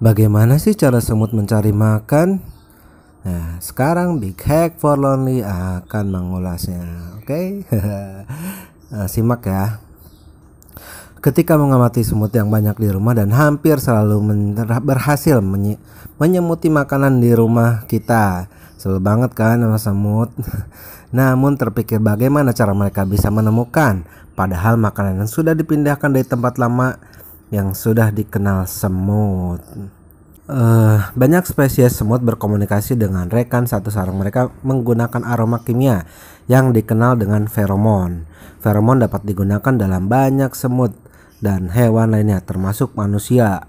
Bagaimana sih cara semut mencari makan? Nah, sekarang Big Hack for Lonely akan mengulasnya. Oke, okay? Eh, simak ya. Ketika mengamati semut yang banyak di rumah dan hampir selalu men berhasil menye- menyemuti makanan di rumah kita. Selalu banget kan sama semut. Namun terpikir bagaimana cara mereka bisa menemukan padahal makanan yang sudah dipindahkan dari tempat lama yang sudah dikenal semut. Uh, banyak spesies semut berkomunikasi dengan rekan satu sarang mereka menggunakan aroma kimia yang dikenal dengan feromon. Feromon dapat digunakan dalam banyak semut dan hewan lainnya termasuk manusia.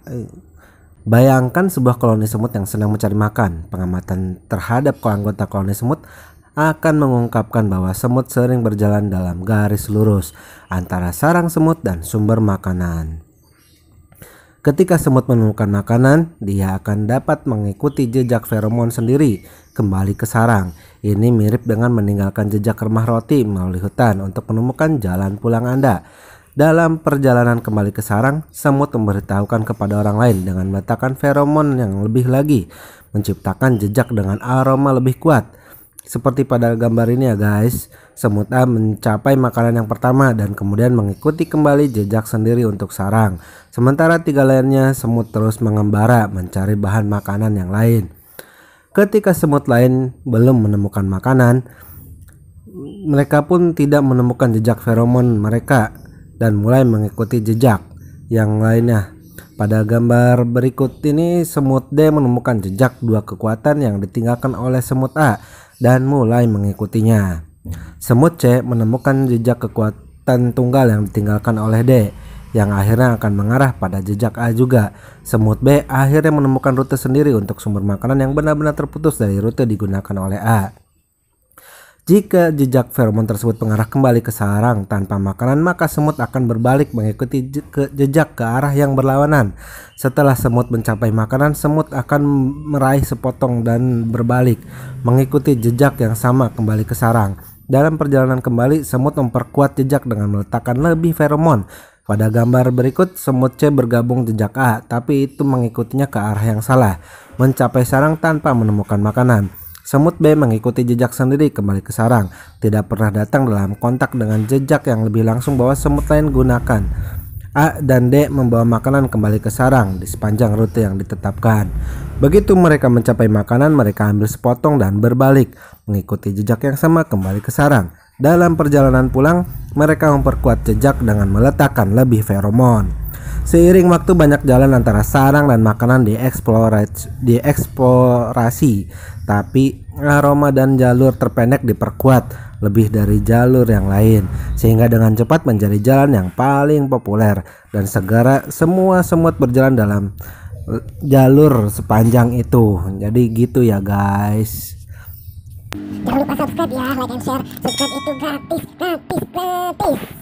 Bayangkan sebuah koloni semut yang sedang mencari makan. Pengamatan terhadap anggota koloni semut akan mengungkapkan bahwa semut sering berjalan dalam garis lurus antara sarang semut dan sumber makanan. Ketika semut menemukan makanan, dia akan dapat mengikuti jejak feromon sendiri kembali ke sarang. Ini mirip dengan meninggalkan jejak remah roti melalui hutan untuk menemukan jalan pulang Anda. Dalam perjalanan kembali ke sarang, semut memberitahukan kepada orang lain dengan meletakkan feromon yang lebih lagi, menciptakan jejak dengan aroma lebih kuat. Seperti pada gambar ini ya guys, semut A mencapai makanan yang pertama dan kemudian mengikuti kembali jejak sendiri untuk sarang. Sementara tiga lainnya semut terus mengembara mencari bahan makanan yang lain. Ketika semut lain belum menemukan makanan, mereka pun tidak menemukan jejak feromon mereka dan mulai mengikuti jejak yang lainnya. Pada gambar berikut ini semut D menemukan jejak dua kekuatan yang ditinggalkan oleh semut A dan mulai mengikutinya. Semut C menemukan jejak kekuatan tunggal yang ditinggalkan oleh D yang akhirnya akan mengarah pada jejak A juga. Semut B akhirnya menemukan rute sendiri untuk sumber makanan yang benar-benar terputus dari rute digunakan oleh A. Jika jejak feromon tersebut mengarah kembali ke sarang tanpa makanan, maka semut akan berbalik mengikuti jejak ke arah yang berlawanan. Setelah semut mencapai makanan, semut akan meraih sepotong dan berbalik mengikuti jejak yang sama kembali ke sarang. Dalam perjalanan kembali, semut memperkuat jejak dengan meletakkan lebih feromon. Pada gambar berikut, semut C bergabung jejak A, tapi itu mengikutinya ke arah yang salah, mencapai sarang tanpa menemukan makanan. Semut B mengikuti jejak sendiri kembali ke sarang, tidak pernah datang dalam kontak dengan jejak yang lebih langsung bahwa semut lain gunakan. A dan D membawa makanan kembali ke sarang di sepanjang rute yang ditetapkan. Begitu mereka mencapai makanan, mereka ambil sepotong dan berbalik, mengikuti jejak yang sama kembali ke sarang. Dalam perjalanan pulang, mereka memperkuat jejak dengan meletakkan lebih feromon. Seiring waktu banyak jalan antara sarang dan makanan dieksplorasi, tapi aroma dan jalur terpendek diperkuat lebih dari jalur yang lain sehingga dengan cepat menjadi jalan yang paling populer dan segera semua semut berjalan dalam eh, jalur sepanjang itu jadi gitu ya guys jangan lupa subscribe ya like and share subscribe itu gratis gratis gratis